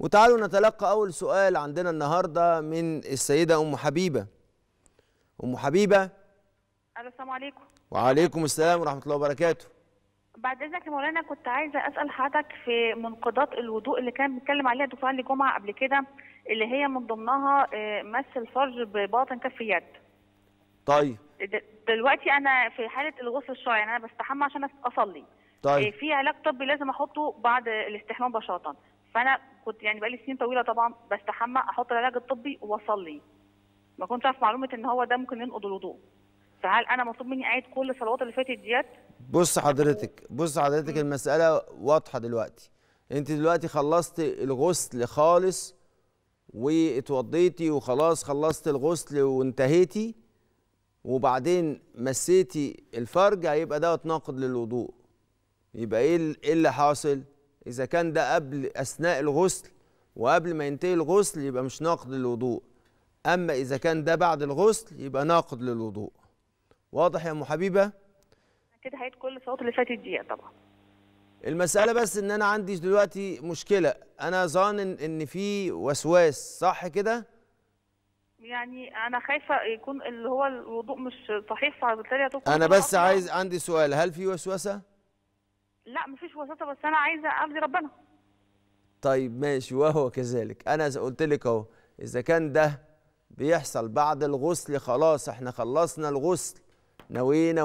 وتعالوا نتلقى أول سؤال عندنا النهاردة من السيدة أم حبيبة أم حبيبة السلام عليكم وعليكم السلام ورحمة الله وبركاته بعد اذنك يا مولانا كنت عايزه اسال حضرتك في منقضات الوضوء اللي كان بيتكلم عليها الدكتور علي جمعه قبل كده اللي هي من ضمنها آه، مس الفرج بباطن كف اليد. طيب دلوقتي انا في حاله الغسل الشرعي يعني انا بستحمى عشان اصلي. طيب آه، في علاج طبي لازم احطه بعد الاستحمام بشاطا، فانا كنت يعني بقالي سنين طويله طبعا بستحمى احط العلاج الطبي واصلي ما كنتش اعرف معلومه ان هو ده ممكن ينقض الوضوء فهل انا مطلوب مني اعيد كل الصلوات اللي فاتت ديت بص حضرتك بص حضرتك المساله واضحه دلوقتي انت دلوقتي خلصت الغسل خالص واتوضيتي وخلاص خلصت الغسل وانتهيتي وبعدين مسيتي الفرج هيبقى ده ناقض للوضوء يبقى ايه, إيه اللي حاصل إذا كان ده قبل أثناء الغسل وقبل ما ينتهي الغسل يبقى مش ناقض للوضوء أما إذا كان ده بعد الغسل يبقى ناقض للوضوء واضح يا أم حبيبة؟ كده هيت كل صوت اللي فاتت دي يعني طبعا المسألة بس إن أنا عندي دلوقتي مشكلة أنا ظان إن في وسواس صح كده؟ يعني أنا خايفة يكون اللي هو الوضوء مش صحيح فبالتالي أنا بس يعني. عايز عندي سؤال هل في وسوسة؟ لا مفيش وساطه بس انا عايزه ارضي ربنا طيب ماشي وهو كذلك انا قلت لك اهو اذا كان ده بيحصل بعد الغسل خلاص احنا خلصنا الغسل نوينا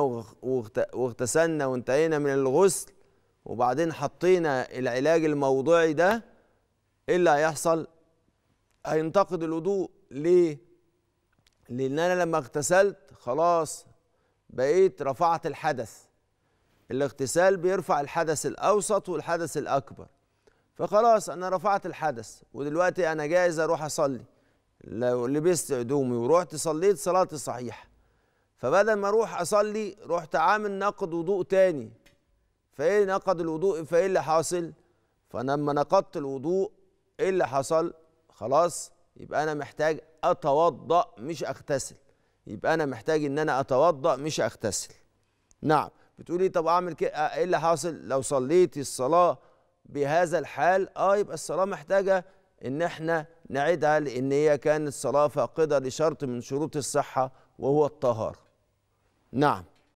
واغتسلنا وانتهينا من الغسل وبعدين حطينا العلاج الموضوعي ده ايه اللي هيحصل هينتقد الوضوء ليه لان انا لما اغتسلت خلاص بقيت رفعت الحدث الاغتسال بيرفع الحدث الأوسط والحدث الأكبر فخلاص أنا رفعت الحدث ودلوقتي أنا جاهز أروح أصلي لو لبست هدومي ورحت صليت صلاة صحيحة فبدل ما أروح أصلي رحت عامل نقد وضوء تاني فإيه نقد الوضوء فإيه اللي حاصل؟ فأنا لما نقضت الوضوء إيه اللي حصل؟ خلاص يبقى أنا محتاج أتوضأ مش أغتسل يبقى أنا محتاج إن أنا أتوضأ مش أغتسل نعم بتقولي طب اعمل كده آه، ايه اللي حاصل لو صليتي الصلاه بهذا الحال اه يبقى الصلاه محتاجه ان احنا نعيدها لان هي كانت صلاه فاقده لشرط من شروط الصحه وهو الطهاره نعم